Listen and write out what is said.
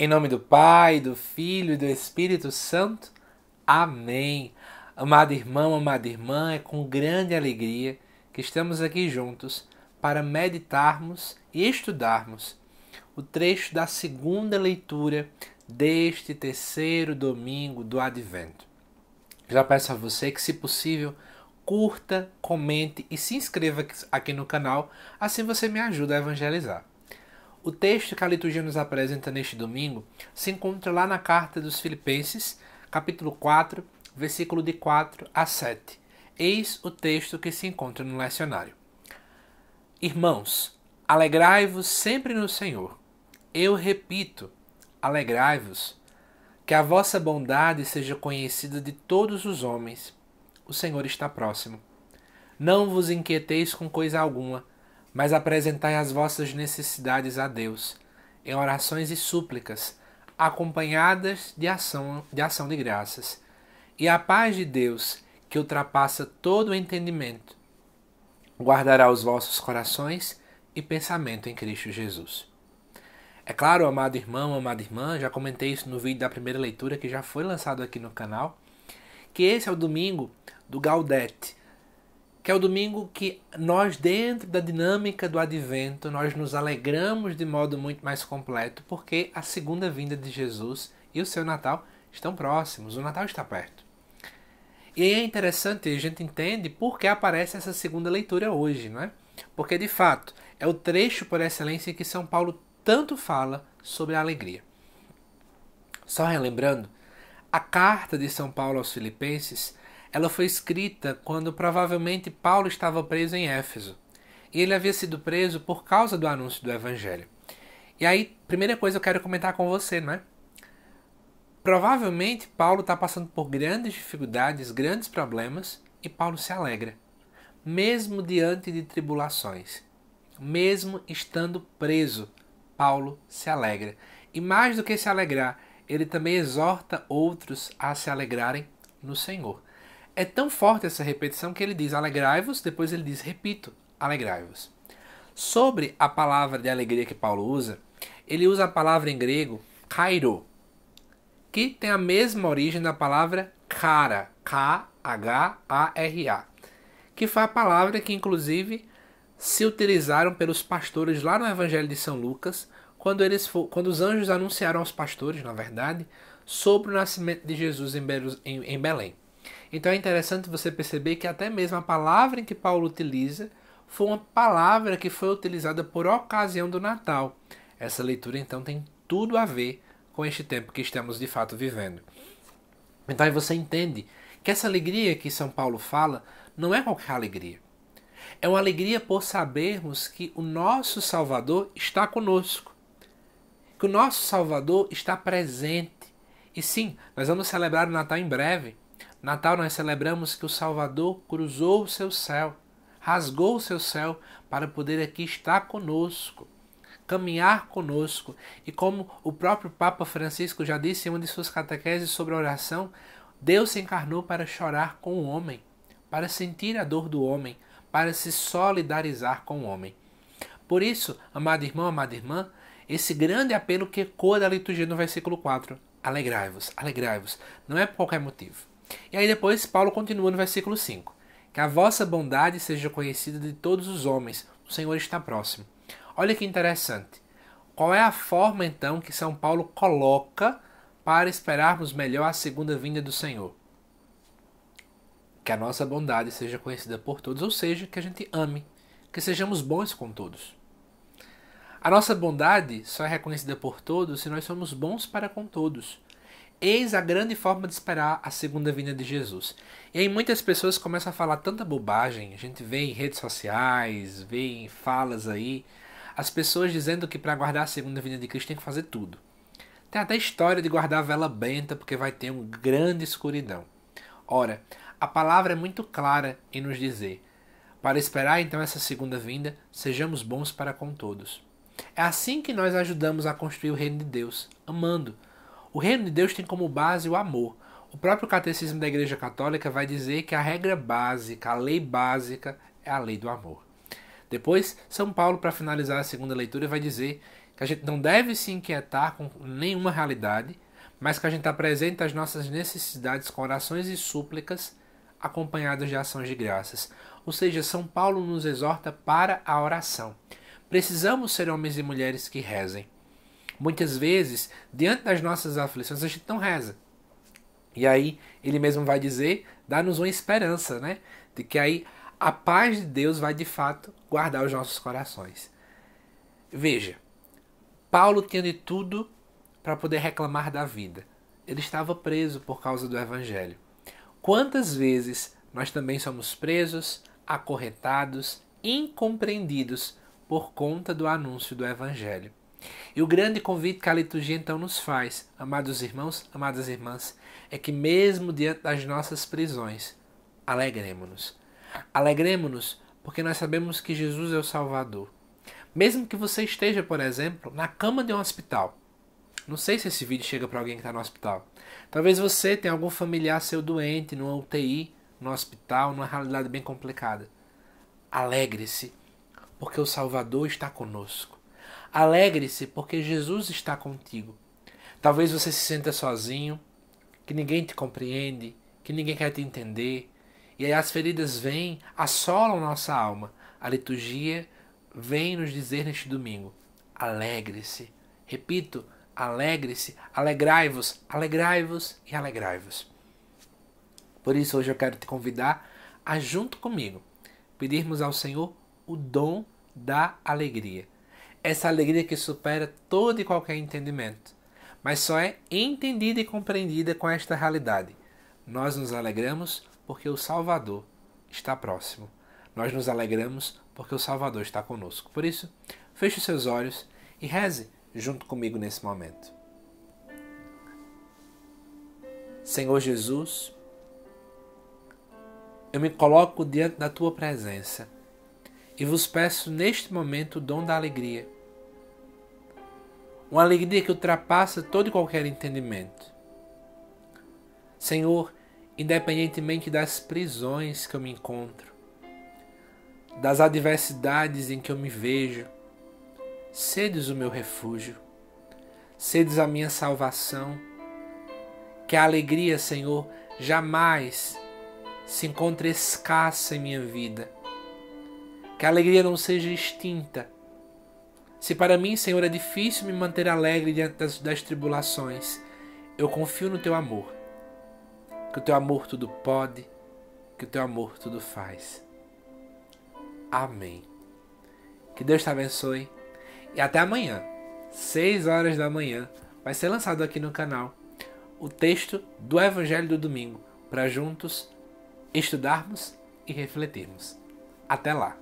Em nome do Pai, do Filho e do Espírito Santo. Amém. Amado irmão, amada irmã, é com grande alegria que estamos aqui juntos para meditarmos e estudarmos o trecho da segunda leitura deste terceiro domingo do Advento. Já peço a você que, se possível, curta, comente e se inscreva aqui no canal, assim você me ajuda a evangelizar. O texto que a liturgia nos apresenta neste domingo se encontra lá na carta dos Filipenses, capítulo 4, versículo de 4 a 7. Eis o texto que se encontra no lecionário. Irmãos, alegrai-vos sempre no Senhor. Eu repito, alegrai-vos. Que a vossa bondade seja conhecida de todos os homens. O Senhor está próximo. Não vos inquieteis com coisa alguma mas apresentai as vossas necessidades a Deus, em orações e súplicas, acompanhadas de ação de, ação de graças. E a paz de Deus, que ultrapassa todo o entendimento, guardará os vossos corações e pensamento em Cristo Jesus. É claro, amado irmão, amada irmã, já comentei isso no vídeo da primeira leitura que já foi lançado aqui no canal, que esse é o domingo do Gaudete, que é o domingo que nós, dentro da dinâmica do advento, nós nos alegramos de modo muito mais completo, porque a segunda vinda de Jesus e o seu Natal estão próximos, o Natal está perto. E é interessante, a gente entende por que aparece essa segunda leitura hoje, não é? Porque, de fato, é o trecho por excelência em que São Paulo tanto fala sobre a alegria. Só relembrando, a carta de São Paulo aos Filipenses ela foi escrita quando provavelmente Paulo estava preso em Éfeso. E ele havia sido preso por causa do anúncio do evangelho. E aí, primeira coisa eu quero comentar com você, né? Provavelmente Paulo está passando por grandes dificuldades, grandes problemas, e Paulo se alegra, mesmo diante de tribulações, mesmo estando preso, Paulo se alegra. E mais do que se alegrar, ele também exorta outros a se alegrarem no Senhor. É tão forte essa repetição que ele diz alegrai-vos, depois ele diz repito, alegrai-vos. Sobre a palavra de alegria que Paulo usa, ele usa a palavra em grego kairo, que tem a mesma origem da palavra cara, K-H-A-R-A, que foi a palavra que inclusive se utilizaram pelos pastores lá no Evangelho de São Lucas, quando, eles quando os anjos anunciaram aos pastores, na verdade, sobre o nascimento de Jesus em Belém. Então é interessante você perceber que até mesmo a palavra em que Paulo utiliza foi uma palavra que foi utilizada por ocasião do Natal. Essa leitura então tem tudo a ver com este tempo que estamos de fato vivendo. Então aí você entende que essa alegria que São Paulo fala não é qualquer alegria. É uma alegria por sabermos que o nosso Salvador está conosco, que o nosso Salvador está presente. E sim, nós vamos celebrar o Natal em breve. Natal nós celebramos que o Salvador cruzou o seu céu, rasgou o seu céu para poder aqui estar conosco, caminhar conosco. E como o próprio Papa Francisco já disse em uma de suas catequeses sobre a oração, Deus se encarnou para chorar com o homem, para sentir a dor do homem, para se solidarizar com o homem. Por isso, amado irmão, amada irmã, esse grande apelo que ecoa da liturgia no versículo 4. Alegrai-vos, alegrai-vos. Não é por qualquer motivo. E aí depois Paulo continua no versículo 5. Que a vossa bondade seja conhecida de todos os homens, o Senhor está próximo. Olha que interessante. Qual é a forma então que São Paulo coloca para esperarmos melhor a segunda vinda do Senhor? Que a nossa bondade seja conhecida por todos, ou seja, que a gente ame, que sejamos bons com todos. A nossa bondade só é reconhecida por todos se nós somos bons para com todos. Eis a grande forma de esperar a segunda vinda de Jesus. E aí muitas pessoas começam a falar tanta bobagem, a gente vê em redes sociais, vê em falas aí, as pessoas dizendo que para guardar a segunda vinda de Cristo tem que fazer tudo. Tem até história de guardar a vela benta porque vai ter uma grande escuridão. Ora, a palavra é muito clara em nos dizer: para esperar então essa segunda vinda, sejamos bons para com todos. É assim que nós ajudamos a construir o reino de Deus, amando o reino de Deus tem como base o amor. O próprio catecismo da Igreja Católica vai dizer que a regra básica, a lei básica, é a lei do amor. Depois, São Paulo, para finalizar a segunda leitura, vai dizer que a gente não deve se inquietar com nenhuma realidade, mas que a gente apresenta as nossas necessidades com orações e súplicas acompanhadas de ações de graças. Ou seja, São Paulo nos exorta para a oração. Precisamos ser homens e mulheres que rezem. Muitas vezes, diante das nossas aflições, a gente não reza. E aí, ele mesmo vai dizer, dá-nos uma esperança, né? De que aí a paz de Deus vai de fato guardar os nossos corações. Veja, Paulo tinha de tudo para poder reclamar da vida. Ele estava preso por causa do evangelho. Quantas vezes nós também somos presos, acorretados, incompreendidos por conta do anúncio do evangelho? E o grande convite que a liturgia então nos faz, amados irmãos, amadas irmãs, é que mesmo diante das nossas prisões, alegremos-nos. Alegremos-nos porque nós sabemos que Jesus é o Salvador. Mesmo que você esteja, por exemplo, na cama de um hospital. Não sei se esse vídeo chega para alguém que está no hospital. Talvez você tenha algum familiar seu doente, numa UTI, no num hospital, numa realidade bem complicada. Alegre-se, porque o Salvador está conosco. Alegre-se, porque Jesus está contigo. Talvez você se sinta sozinho, que ninguém te compreende, que ninguém quer te entender. E aí as feridas vêm, assolam nossa alma. A liturgia vem nos dizer neste domingo: alegre-se. Repito, alegre-se, alegrai-vos, alegrai-vos e alegrai-vos. Por isso, hoje eu quero te convidar a, junto comigo, pedirmos ao Senhor o dom da alegria essa alegria que supera todo e qualquer entendimento, mas só é entendida e compreendida com esta realidade. Nós nos alegramos porque o Salvador está próximo. Nós nos alegramos porque o Salvador está conosco. Por isso, feche os seus olhos e reze junto comigo nesse momento. Senhor Jesus, eu me coloco diante da tua presença e vos peço neste momento o dom da alegria. Uma alegria que ultrapassa todo e qualquer entendimento. Senhor, independentemente das prisões que eu me encontro, das adversidades em que eu me vejo, sedes o meu refúgio, sedes a minha salvação. Que a alegria, Senhor, jamais se encontre escassa em minha vida que a alegria não seja extinta. Se para mim, Senhor, é difícil me manter alegre diante das, das tribulações, eu confio no Teu amor. Que o Teu amor tudo pode, que o Teu amor tudo faz. Amém. Que Deus te abençoe e até amanhã, 6 horas da manhã, vai ser lançado aqui no canal o texto do Evangelho do Domingo para juntos estudarmos e refletirmos. Até lá!